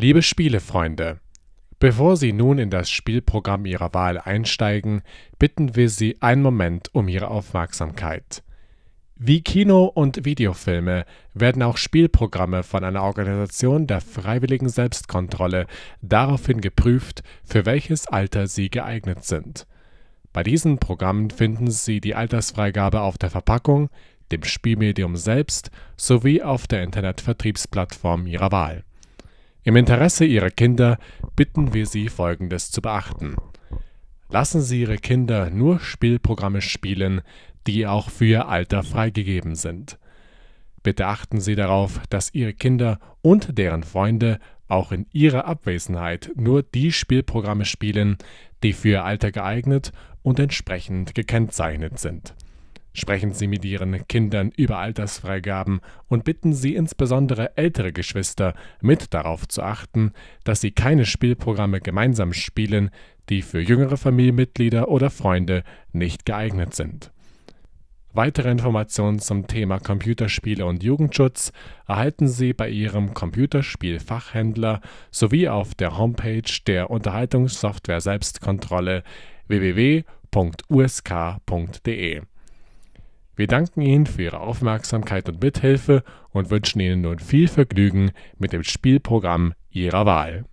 Liebe Spielefreunde, bevor Sie nun in das Spielprogramm Ihrer Wahl einsteigen, bitten wir Sie einen Moment um Ihre Aufmerksamkeit. Wie Kino- und Videofilme werden auch Spielprogramme von einer Organisation der freiwilligen Selbstkontrolle daraufhin geprüft, für welches Alter sie geeignet sind. Bei diesen Programmen finden Sie die Altersfreigabe auf der Verpackung, dem Spielmedium selbst sowie auf der Internetvertriebsplattform Ihrer Wahl im Interesse Ihrer Kinder bitten wir Sie, Folgendes zu beachten. Lassen Sie Ihre Kinder nur Spielprogramme spielen, die auch für ihr Alter freigegeben sind. Bitte achten Sie darauf, dass Ihre Kinder und deren Freunde auch in ihrer Abwesenheit nur die Spielprogramme spielen, die für ihr Alter geeignet und entsprechend gekennzeichnet sind. Sprechen Sie mit Ihren Kindern über Altersfreigaben und bitten Sie insbesondere ältere Geschwister, mit darauf zu achten, dass sie keine Spielprogramme gemeinsam spielen, die für jüngere Familienmitglieder oder Freunde nicht geeignet sind. Weitere Informationen zum Thema Computerspiele und Jugendschutz erhalten Sie bei Ihrem Computerspielfachhändler sowie auf der Homepage der Unterhaltungssoftware Selbstkontrolle www.usk.de. Wir danken Ihnen für Ihre Aufmerksamkeit und Mithilfe und wünschen Ihnen nun viel Vergnügen mit dem Spielprogramm Ihrer Wahl